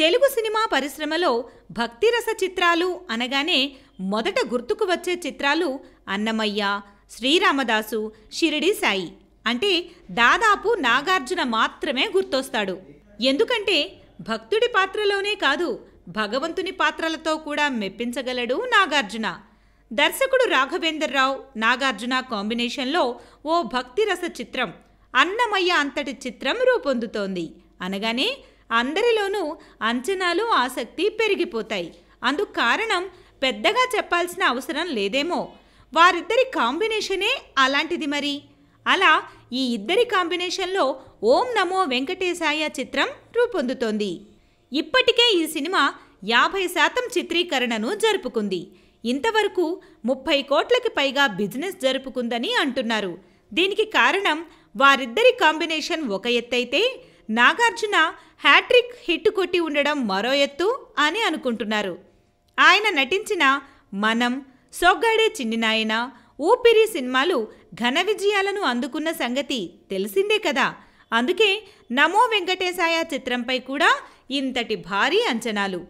Telugu cinema పరిశ్రమలో భక్తిరస చిత్రాలు అనగానే మొదట గుర్తుకు వచ్చే చిత్రాలు అన్నమయ్య శ్రీరామదాసు షిరిడి సాయి అంటే దాదాపు నాగార్జున మాత్రమే గుర్తొస్తాడు ఎందుకంటే భక్తుడి పాత్రలోనే కాదు భగవంతుని పాత్రలతో కూడా మెప్పించగలడు నాగార్జున దర్శకుడు రాఘవేంద్రరావు నాగార్జున కాంబినేషన్లో ఓ భక్తిరస చిత్రం అన్నమయ్య అంతటి చిత్రం రూపొందుతోంది అనగానే అందరిలోనూ అంచనాలు ఆసక్తి పెరిగిపోతాయి అందుకు కారణం పెద్దగా చెప్పాల్సిన అవసరం లేదేమో వారిద్దరి కాంబినేషనే అలాంటిది మరి అలా ఈ ఇద్దరి కాంబినేషన్లో ఓం నమో వెంకటేశాయ చిత్రం రూపొందుతోంది ఇప్పటికే ఈ సినిమా యాభై శాతం చిత్రీకరణను జరుపుకుంది ఇంతవరకు ముప్పై కోట్లకి పైగా బిజినెస్ జరుపుకుందని అంటున్నారు దీనికి కారణం వారిద్దరి కాంబినేషన్ ఒక ఎత్తైతే నాగార్జున హ్యాట్రిక్ హిట్ కొట్టి ఉండడం మరో ఎత్తు అని అనుకుంటున్నారు ఆయన నటించిన మనం సొగ్గాడే చిన్నినాయన ఊపిరి సినిమాలు ఘన విజయాలను అందుకున్న సంగతి తెలిసిందే కదా అందుకే నమో వెంకటేశాయ చిత్రంపై కూడా ఇంతటి భారీ అంచనాలు